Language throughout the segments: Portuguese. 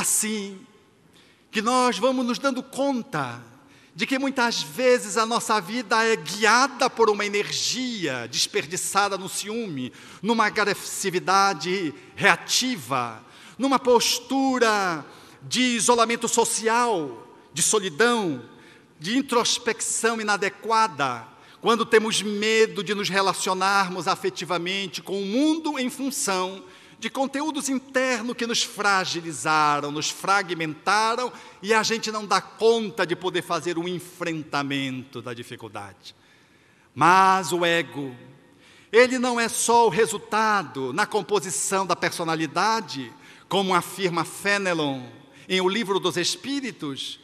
assim que nós vamos nos dando conta de que muitas vezes a nossa vida é guiada por uma energia desperdiçada no ciúme, numa agressividade reativa, numa postura de isolamento social, de solidão, de introspecção inadequada, quando temos medo de nos relacionarmos afetivamente com o mundo em função de conteúdos internos que nos fragilizaram, nos fragmentaram e a gente não dá conta de poder fazer um enfrentamento da dificuldade. Mas o ego, ele não é só o resultado na composição da personalidade, como afirma Fenelon em O Livro dos Espíritos,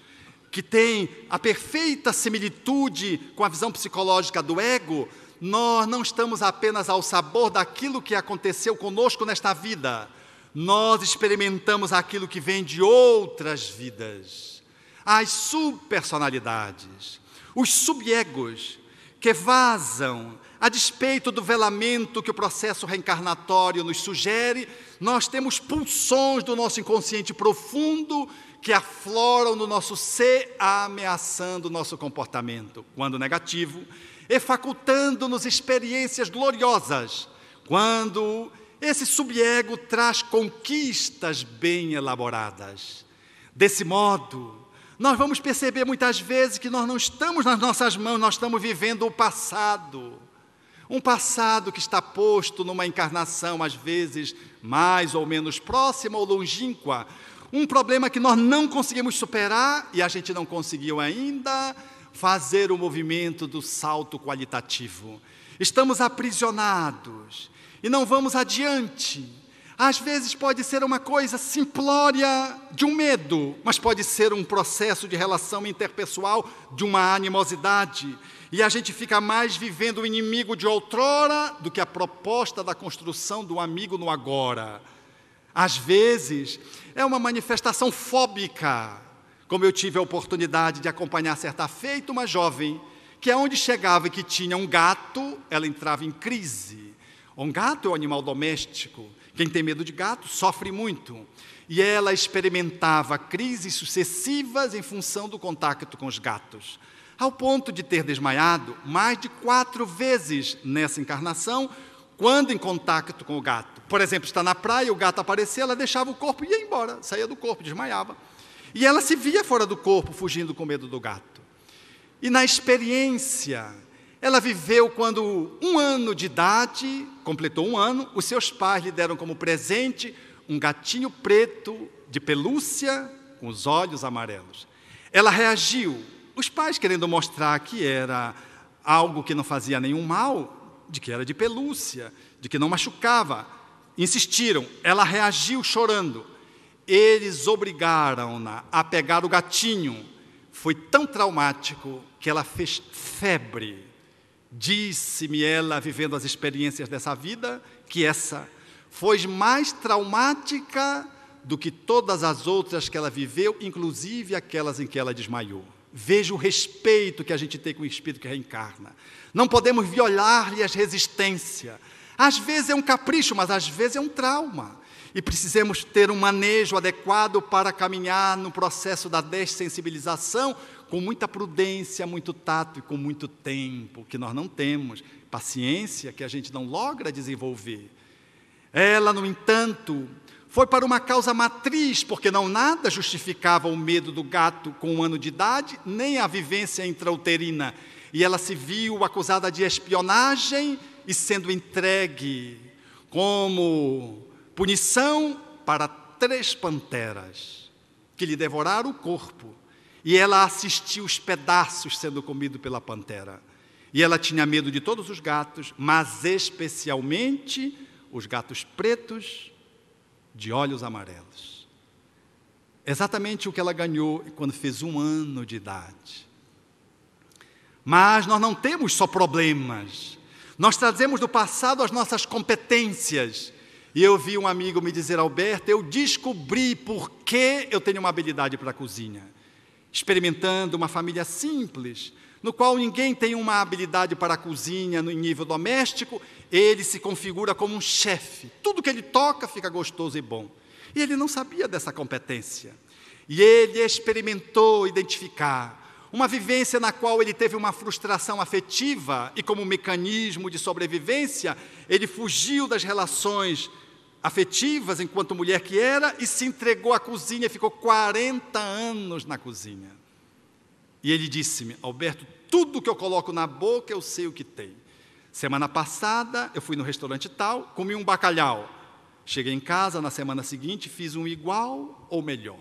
que tem a perfeita similitude com a visão psicológica do ego, nós não estamos apenas ao sabor daquilo que aconteceu conosco nesta vida, nós experimentamos aquilo que vem de outras vidas. As subpersonalidades, os subegos que vazam a despeito do velamento que o processo reencarnatório nos sugere, nós temos pulsões do nosso inconsciente profundo que afloram no nosso ser, ameaçando o nosso comportamento, quando negativo, e facultando-nos experiências gloriosas, quando esse sub-ego traz conquistas bem elaboradas. Desse modo, nós vamos perceber muitas vezes que nós não estamos nas nossas mãos, nós estamos vivendo o passado. Um passado que está posto numa encarnação, às vezes mais ou menos próxima ou longínqua, um problema que nós não conseguimos superar e a gente não conseguiu ainda fazer o movimento do salto qualitativo. Estamos aprisionados e não vamos adiante. Às vezes pode ser uma coisa simplória de um medo, mas pode ser um processo de relação interpessoal de uma animosidade. E a gente fica mais vivendo o inimigo de outrora do que a proposta da construção do amigo no agora. Às vezes, é uma manifestação fóbica, como eu tive a oportunidade de acompanhar certa feita uma jovem que aonde é chegava e que tinha um gato, ela entrava em crise. Um gato é um animal doméstico. Quem tem medo de gato sofre muito. E ela experimentava crises sucessivas em função do contato com os gatos, ao ponto de ter desmaiado mais de quatro vezes nessa encarnação, quando em contato com o gato, por exemplo, está na praia, o gato aparecia, ela deixava o corpo e ia embora, saía do corpo, desmaiava. E ela se via fora do corpo, fugindo com medo do gato. E na experiência, ela viveu quando, um ano de idade, completou um ano, os seus pais lhe deram como presente um gatinho preto de pelúcia, com os olhos amarelos. Ela reagiu, os pais querendo mostrar que era algo que não fazia nenhum mal, de que era de pelúcia, de que não machucava. Insistiram, ela reagiu chorando. Eles obrigaram-na a pegar o gatinho. Foi tão traumático que ela fez febre. Disse-me ela, vivendo as experiências dessa vida, que essa foi mais traumática do que todas as outras que ela viveu, inclusive aquelas em que ela desmaiou. Veja o respeito que a gente tem com o Espírito que reencarna. Não podemos violar-lhe as resistências. Às vezes é um capricho, mas às vezes é um trauma. E precisamos ter um manejo adequado para caminhar no processo da dessensibilização com muita prudência, muito tato e com muito tempo, que nós não temos. Paciência que a gente não logra desenvolver. Ela, no entanto, foi para uma causa matriz, porque não nada justificava o medo do gato com um ano de idade, nem a vivência intrauterina. E ela se viu acusada de espionagem e sendo entregue como punição para três panteras que lhe devoraram o corpo. E ela assistiu os pedaços sendo comido pela pantera. E ela tinha medo de todos os gatos, mas especialmente os gatos pretos de olhos amarelos. Exatamente o que ela ganhou quando fez um ano de idade. Mas nós não temos só problemas, nós trazemos do passado as nossas competências. E eu vi um amigo me dizer, Alberto, eu descobri por que eu tenho uma habilidade para a cozinha. Experimentando uma família simples, no qual ninguém tem uma habilidade para a cozinha no nível doméstico, ele se configura como um chefe. Tudo que ele toca fica gostoso e bom. E ele não sabia dessa competência. E ele experimentou identificar uma vivência na qual ele teve uma frustração afetiva e, como mecanismo de sobrevivência, ele fugiu das relações afetivas enquanto mulher que era e se entregou à cozinha, ficou 40 anos na cozinha. E ele disse-me: Alberto, tudo que eu coloco na boca eu sei o que tem. Semana passada eu fui no restaurante tal, comi um bacalhau. Cheguei em casa na semana seguinte, fiz um igual ou melhor.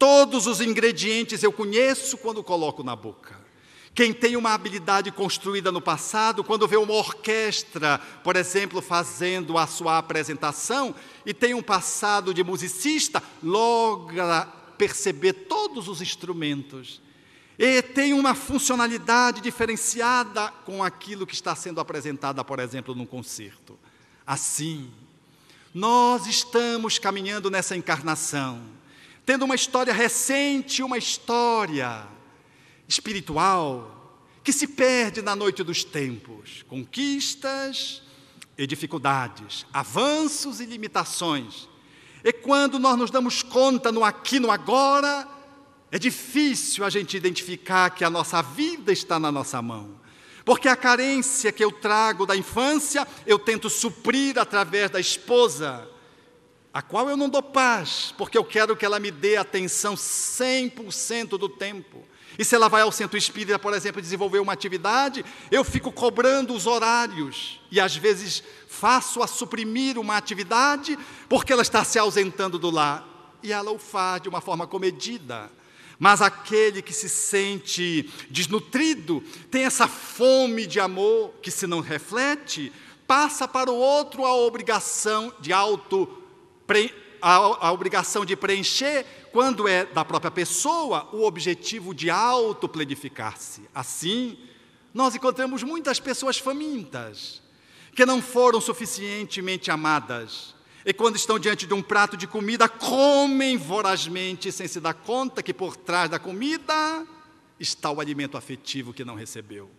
Todos os ingredientes eu conheço quando coloco na boca. Quem tem uma habilidade construída no passado, quando vê uma orquestra, por exemplo, fazendo a sua apresentação e tem um passado de musicista, logra perceber todos os instrumentos e tem uma funcionalidade diferenciada com aquilo que está sendo apresentada, por exemplo, num concerto. Assim, nós estamos caminhando nessa encarnação, tendo uma história recente, uma história espiritual que se perde na noite dos tempos, conquistas e dificuldades, avanços e limitações. E quando nós nos damos conta no aqui, no agora, é difícil a gente identificar que a nossa vida está na nossa mão. Porque a carência que eu trago da infância, eu tento suprir através da esposa, a qual eu não dou paz, porque eu quero que ela me dê atenção 100% do tempo. E se ela vai ao centro espírita, por exemplo, desenvolver uma atividade, eu fico cobrando os horários e às vezes faço a suprimir uma atividade porque ela está se ausentando do lar. E ela o faz de uma forma comedida mas aquele que se sente desnutrido tem essa fome de amor que, se não reflete, passa para o outro a obrigação de auto a, a obrigação de preencher, quando é da própria pessoa, o objetivo de autoplenificar-se. Assim, nós encontramos muitas pessoas famintas que não foram suficientemente amadas e quando estão diante de um prato de comida, comem vorazmente, sem se dar conta que por trás da comida está o alimento afetivo que não recebeu.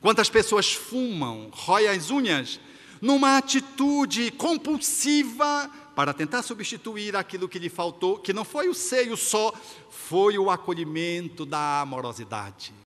Quantas pessoas fumam, roem as unhas, numa atitude compulsiva para tentar substituir aquilo que lhe faltou, que não foi o seio só, foi o acolhimento da amorosidade.